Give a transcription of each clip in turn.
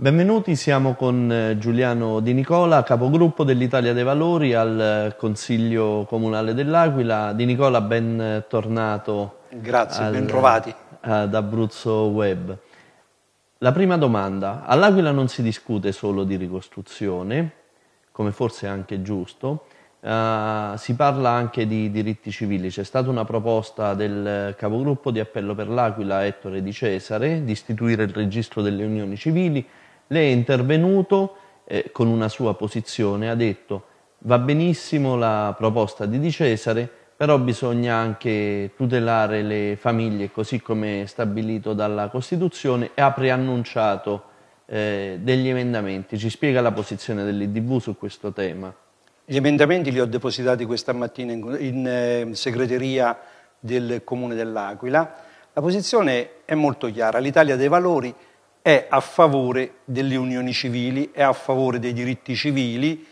Benvenuti, siamo con eh, Giuliano Di Nicola, capogruppo dell'Italia dei Valori al eh, Consiglio Comunale dell'Aquila. Di Nicola, ben eh, tornato. Grazie, al, ben trovati. Ad Abruzzo Web. La prima domanda. All'Aquila non si discute solo di ricostruzione, come forse è anche giusto, Uh, si parla anche di diritti civili. C'è stata una proposta del capogruppo di appello per l'Aquila, Ettore Di Cesare, di istituire il registro delle unioni civili, lei è intervenuto eh, con una sua posizione, ha detto va benissimo la proposta di Di Cesare, però bisogna anche tutelare le famiglie così come è stabilito dalla Costituzione e ha preannunciato eh, degli emendamenti. Ci spiega la posizione dell'IDV su questo tema? Gli emendamenti li ho depositati questa mattina in, in eh, segreteria del Comune dell'Aquila. La posizione è molto chiara, l'Italia dei Valori è a favore delle unioni civili, è a favore dei diritti civili.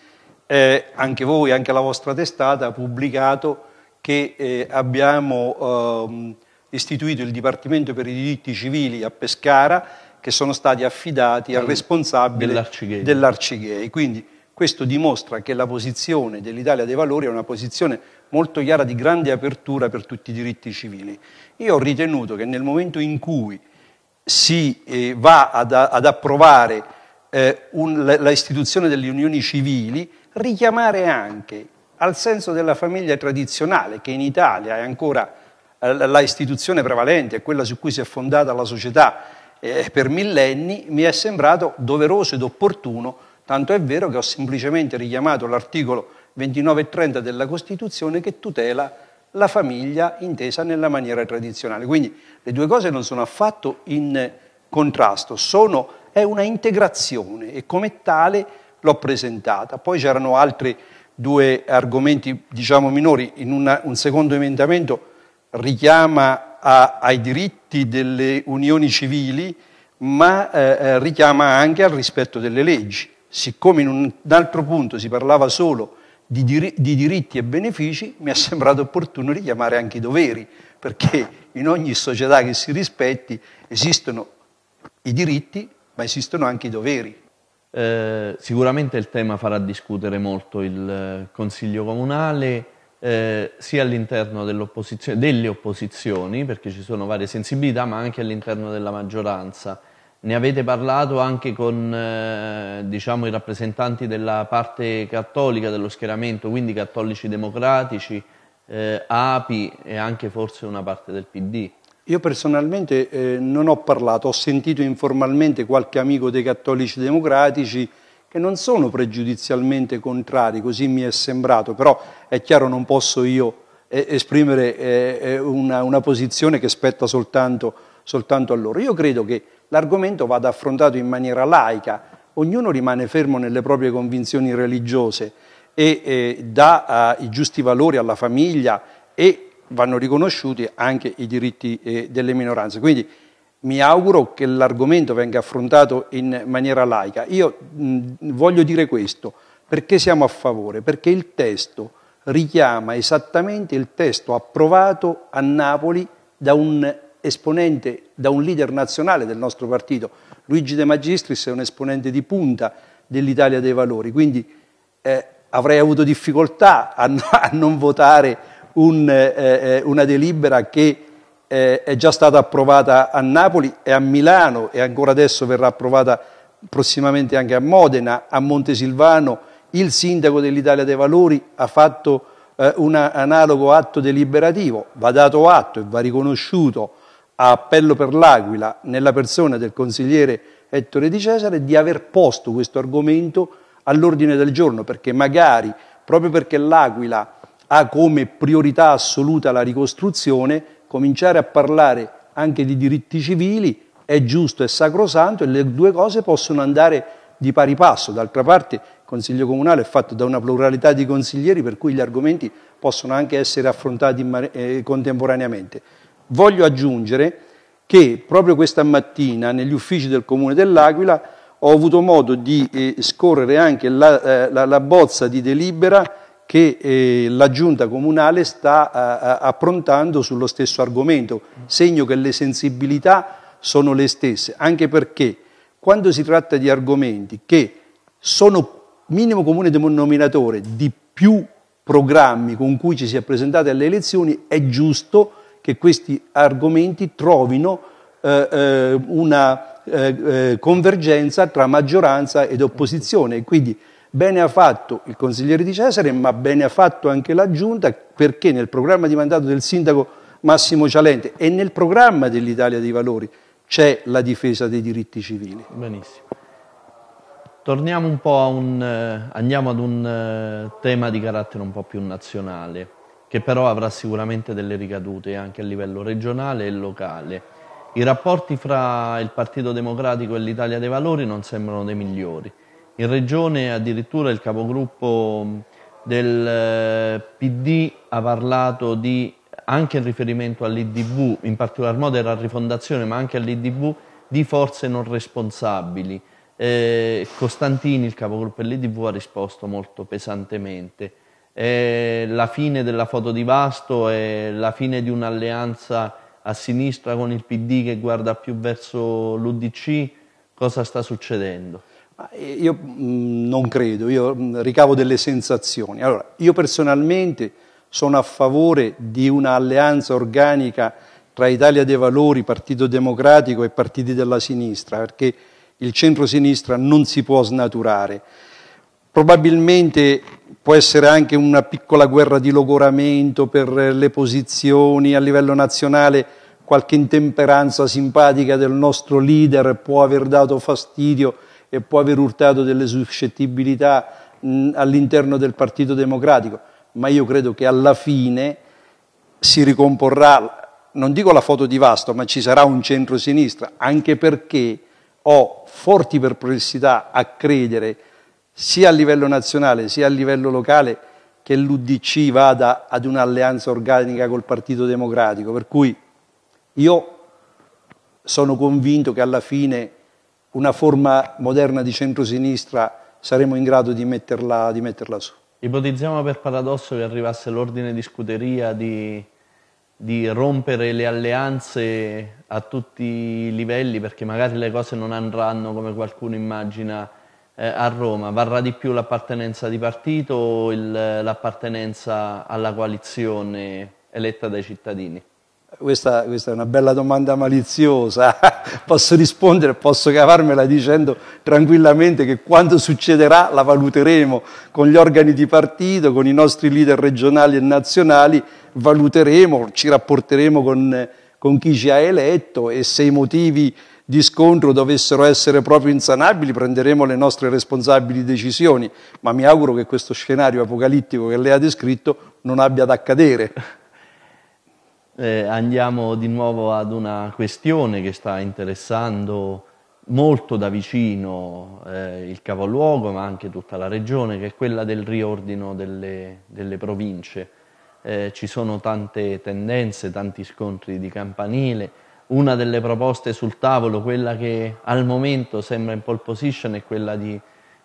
Eh, anche voi, anche la vostra testata ha pubblicato che eh, abbiamo ehm, istituito il Dipartimento per i diritti civili a Pescara che sono stati affidati al responsabile dell'Arcighei. dell'Arcigay. Quindi questo dimostra che la posizione dell'Italia dei Valori è una posizione molto chiara di grande apertura per tutti i diritti civili. Io ho ritenuto che nel momento in cui si eh, va ad, ad approvare eh, un, l'istituzione delle unioni civili, richiamare anche al senso della famiglia tradizionale, che in Italia è ancora eh, la istituzione prevalente, è quella su cui si è fondata la società eh, per millenni, mi è sembrato doveroso ed opportuno, tanto è vero che ho semplicemente richiamato l'articolo 29 e 30 della Costituzione che tutela la la famiglia intesa nella maniera tradizionale. Quindi le due cose non sono affatto in contrasto, sono, è una integrazione e come tale l'ho presentata. Poi c'erano altri due argomenti, diciamo, minori. In una, un secondo emendamento richiama a, ai diritti delle unioni civili, ma eh, eh richiama anche al rispetto delle leggi. Siccome in un altro punto si parlava solo di, dir- di diritti e benefici, mi è sembrato opportuno richiamare anche i doveri, perché in ogni società che si rispetti esistono i diritti, ma esistono anche i doveri. Eh, sicuramente il tema farà discutere molto il eh, Consiglio Comunale, eh, sia all'interno delle opposizioni, perché ci sono varie sensibilità, ma anche all'interno della maggioranza. Ne avete parlato anche con eh, diciamo, i rappresentanti della parte cattolica dello schieramento, quindi cattolici democratici, eh, API e anche forse una parte del PD? Io personalmente eh, non ho parlato, ho sentito informalmente qualche amico dei cattolici democratici che non sono pregiudizialmente contrari, così mi è sembrato, però è chiaro non posso io eh, esprimere eh, eh una, una, posizione che spetta soltanto, soltanto a loro. Io credo che l'argomento vada affrontato in maniera laica, ognuno rimane fermo nelle proprie convinzioni religiose e eh, dà eh, i giusti valori alla famiglia e vanno riconosciuti anche i diritti eh, delle minoranze. Quindi mi auguro che l'argomento venga affrontato in maniera laica. Io mh, voglio dire questo, perché siamo a favore? Perché il testo richiama esattamente il testo approvato a Napoli da un esponente da un leader nazionale del nostro partito. Luigi De Magistris è un esponente di punta dell'Italia dei Valori, quindi eh, avrei avuto difficoltà a, a non votare un, eh, eh, una delibera che eh, è già stata approvata a Napoli e a Milano e ancora adesso verrà approvata prossimamente anche a Modena, a Montesilvano. Il sindaco dell'Italia dei Valori ha fatto eh, un analogo atto deliberativo, va dato atto e va riconosciuto a appello per l'Aquila, nella persona del consigliere Ettore Di Cesare, di aver posto questo argomento all'ordine del giorno, perché magari, proprio perché l'Aquila ha come priorità assoluta la ricostruzione, cominciare a parlare anche di diritti civili è giusto è sacrosanto e le due cose possono andare di pari passo. D'altra parte il Consiglio Comunale è fatto da una pluralità di consiglieri per cui gli argomenti possono anche essere affrontati eh, contemporaneamente. Voglio aggiungere che proprio questa mattina negli uffici del Comune dell'Aquila ho avuto modo di eh, scorrere anche la, eh, la, la, bozza di delibera che eh, la Giunta Comunale sta a, eh, eh, approntando sullo stesso argomento, segno che le sensibilità sono le stesse, anche perché quando si tratta di argomenti che sono minimo comune denominatore di più programmi con cui ci si è presentati alle elezioni, è giusto che questi argomenti trovino eh, eh una eh, eh, convergenza tra maggioranza ed opposizione. Quindi bene ha fatto il consigliere di Cesare, ma bene ha fatto anche la Giunta, perché nel programma di mandato del sindaco Massimo Cialente e nel programma dell'Italia dei Valori c'è la difesa dei diritti civili. Benissimo. Torniamo un po' a un, eh, andiamo ad un tema di carattere un po' più nazionale che però avrà sicuramente delle ricadute anche a livello regionale e locale. I rapporti fra il Partito Democratico e l'Italia dei Valori non sembrano dei migliori. In regione addirittura il capogruppo del eh, PD ha parlato di, anche in riferimento all'IDV, in particolar modo era rifondazione ma anche all'IDV, di forze non responsabili. Eh, Costantini, il capogruppo dell'IDV, ha risposto molto pesantemente è la fine della foto di Vasto, è la fine di un'alleanza a sinistra con il PD che guarda più verso l'UDC, cosa sta succedendo? Eh, io mm, non credo, io mm, ricavo delle sensazioni. Allora, io personalmente sono a favore di un'alleanza organica tra Italia dei Valori, Partito Democratico e partiti della sinistra, perché il centro-sinistra non si può snaturare. Probabilmente può essere anche una piccola guerra di logoramento per le posizioni a livello nazionale, qualche intemperanza simpatica del nostro leader può aver dato fastidio e può aver urtato delle suscettibilità mh, all'interno del Partito Democratico, ma io credo che alla fine si ricomporrà, non dico la foto di Vasto, ma ci sarà un centro-sinistra, anche perché ho forti perplessità a credere sia a livello nazionale sia a livello locale che l'Udc vada ad un'alleanza organica col Partito Democratico, per cui io sono convinto che alla fine una forma moderna di centrosinistra saremo in grado di metterla, di metterla su. Ipotizziamo per paradosso che arrivasse l'ordine di scuderia di, di, rompere le alleanze a tutti i livelli perché magari le cose non andranno come qualcuno immagina eh, a Roma? Varrà di più l'appartenenza di partito o il, l'appartenenza alla coalizione eletta dai cittadini? Questa, questa, è una bella domanda maliziosa, posso rispondere, posso cavarmela dicendo tranquillamente che quando succederà la valuteremo con gli organi di partito, con i nostri leader regionali e nazionali, valuteremo, ci rapporteremo con, con chi ci ha eletto e se i motivi di scontro dovessero essere proprio insanabili, prenderemo le nostre responsabili decisioni, ma mi auguro che questo scenario apocalittico che lei ha descritto non abbia ad accadere. Eh, andiamo di nuovo ad una questione che sta interessando molto da vicino eh, il capoluogo, ma anche tutta la regione, che è quella del riordino delle, delle province. Eh, ci sono tante tendenze, tanti scontri di campanile una delle proposte sul tavolo, quella che al momento sembra in pole position, è quella di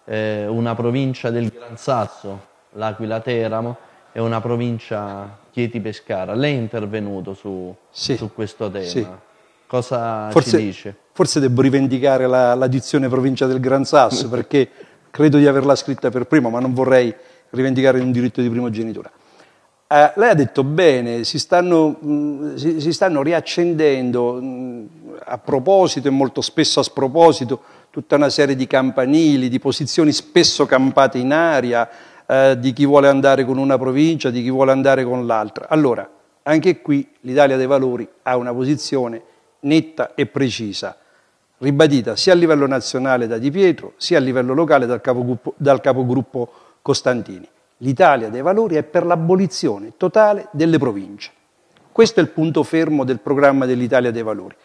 eh, una provincia del Gran Sasso, l'Aquila Teramo, e una provincia Chieti Pescara. Lei è intervenuto su, sì, su questo tema. Sì. Cosa forse, ci dice? Forse devo rivendicare la, la dizione provincia del Gran Sasso, perché credo di averla scritta per primo, ma non vorrei rivendicare un diritto di primogenitura. Eh, lei ha detto bene, si stanno, mh, mm, si, si stanno riaccendendo mh, mm, a proposito e molto spesso a sproposito tutta una serie di campanili, di posizioni spesso campate in aria, eh, di chi vuole andare con una provincia, di chi vuole andare con l'altra. Allora, anche qui l'Italia dei Valori ha una posizione netta e precisa, ribadita sia a livello nazionale da Di Pietro, sia a livello locale dal capogruppo, dal capogruppo Costantini l'Italia dei valori è per l'abolizione totale delle province. Questo è il punto fermo del programma dell'Italia dei valori.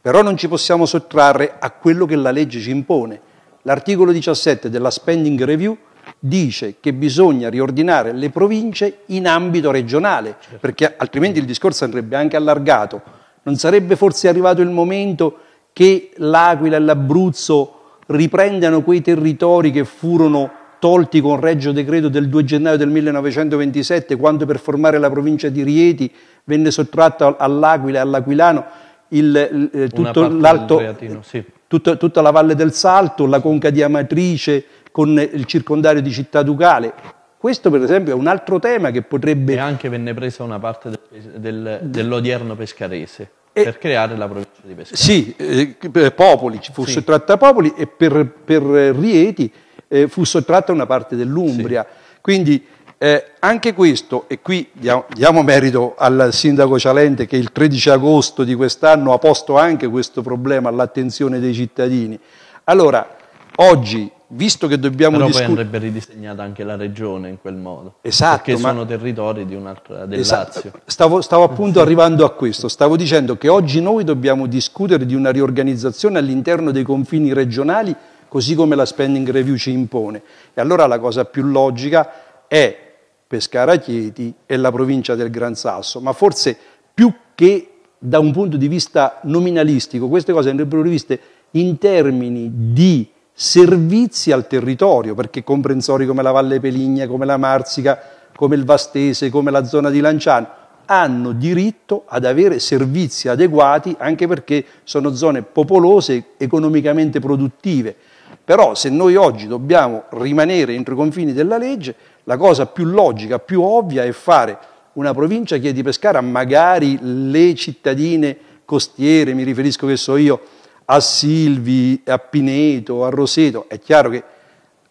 Però non ci possiamo sottrarre a quello che la legge ci impone. L'articolo 17 della Spending Review dice che bisogna riordinare le province in ambito regionale, certo. perché altrimenti il discorso andrebbe anche allargato. Non sarebbe forse arrivato il momento che l'Aquila e l'Abruzzo riprendano quei territori che furono tolti con regio decreto del 2 gennaio del 1927, quando per formare la provincia di Rieti venne sottratto all'Aquila e all'Aquilano il, eh, tutto l'alto, sì. tutta, tutta la Valle del Salto, la conca di Amatrice con il circondario di Città Ducale, questo per esempio è un altro tema che potrebbe... E anche venne presa una parte del, del, dell'odierno pescarese e, per creare la provincia di Pescara. Sì, eh, eh Popoli, ci fu sì. sottratta Popoli e per, per Rieti eh, fu sottratta una parte dell'Umbria. Sì. Quindi eh, anche questo, e qui diamo, diamo, merito al sindaco Cialente che il 13 agosto di quest'anno ha posto anche questo problema all'attenzione dei cittadini. Allora, oggi, visto che dobbiamo Però discutere... poi andrebbe ridisegnata anche la regione in quel modo. Esatto. Perché ma... sono territori di un'altra, del esatto. Lazio. Stavo, stavo appunto sì. arrivando a questo, stavo dicendo che oggi noi dobbiamo discutere di una riorganizzazione all'interno dei confini regionali così come la spending review ci impone. E allora la cosa più logica è Pescara Chieti e la provincia del Gran Sasso, ma forse più che da un punto di vista nominalistico, queste cose andrebbero riviste in termini di servizi al territorio, perché comprensori come la Valle Peligna, come la Marsica, come il Vastese, come la zona di Lanciano, hanno diritto ad avere servizi adeguati anche perché sono zone popolose, economicamente produttive. Però se noi oggi dobbiamo rimanere entro i confini della legge, la cosa più logica, più ovvia è fare una provincia che è di Pescara, magari le cittadine costiere, mi riferisco che so io, a Silvi, a Pineto, a Roseto, è chiaro che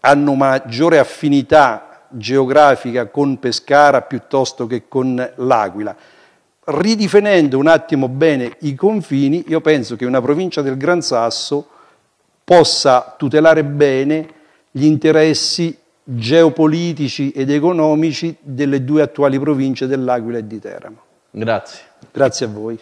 hanno maggiore affinità geografica con Pescara piuttosto che con l'Aquila. Ridefinendo un attimo bene i confini, io penso che una provincia del Gran Sasso possa tutelare bene gli interessi geopolitici ed economici delle due attuali province dell'Aquila e di Teramo. Grazie. Grazie a voi.